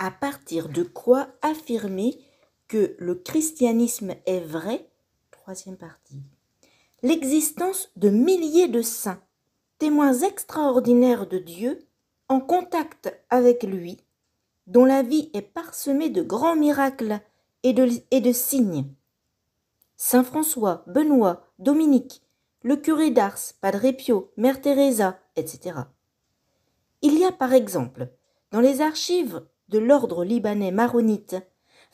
à partir de quoi affirmer que le christianisme est vrai Troisième partie. L'existence de milliers de saints, témoins extraordinaires de Dieu, en contact avec lui, dont la vie est parsemée de grands miracles et de, et de signes. Saint François, Benoît, Dominique, le curé d'Ars, Padre Pio, Mère Teresa, etc. Il y a par exemple, dans les archives de l'ordre libanais maronite,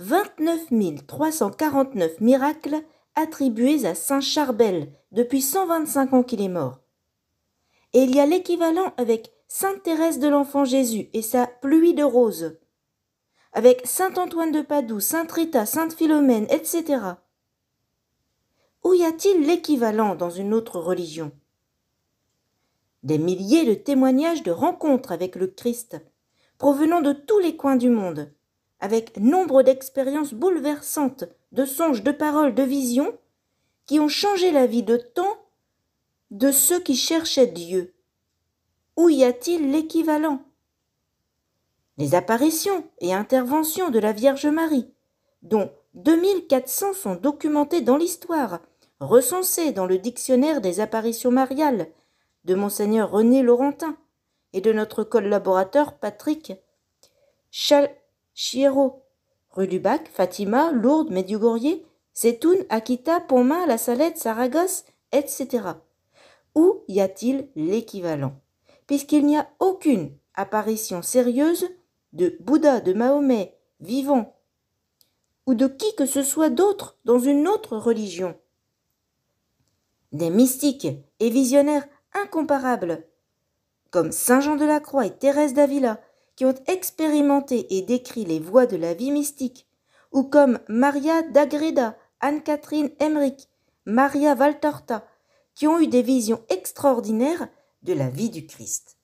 29 349 miracles attribués à Saint Charbel depuis 125 ans qu'il est mort. Et il y a l'équivalent avec Sainte Thérèse de l'Enfant Jésus et sa pluie de roses, avec Saint Antoine de Padoue, Sainte Rita, Sainte Philomène, etc. Où y a-t-il l'équivalent dans une autre religion Des milliers de témoignages de rencontres avec le Christ, provenant de tous les coins du monde, avec nombre d'expériences bouleversantes, de songes, de paroles, de visions, qui ont changé la vie de tant de ceux qui cherchaient Dieu. Où y a-t-il l'équivalent Les apparitions et interventions de la Vierge Marie, dont 2400 sont documentées dans l'histoire, recensées dans le dictionnaire des apparitions mariales de monseigneur René Laurentin et de notre collaborateur Patrick Chalchiero, rue du Bac, Fatima, Lourdes, Medjugorje, Zetoun, Akita, Pontmain, La Salette, Saragosse, etc. Où y a-t-il l'équivalent Puisqu'il n'y a aucune apparition sérieuse de Bouddha, de Mahomet, vivant, ou de qui que ce soit d'autre dans une autre religion. Des mystiques et visionnaires incomparables comme Saint Jean de la Croix et Thérèse d'Avila, qui ont expérimenté et décrit les voies de la vie mystique, ou comme Maria d'Agreda, Anne-Catherine Emmerich, Maria Valtorta, qui ont eu des visions extraordinaires de la vie du Christ.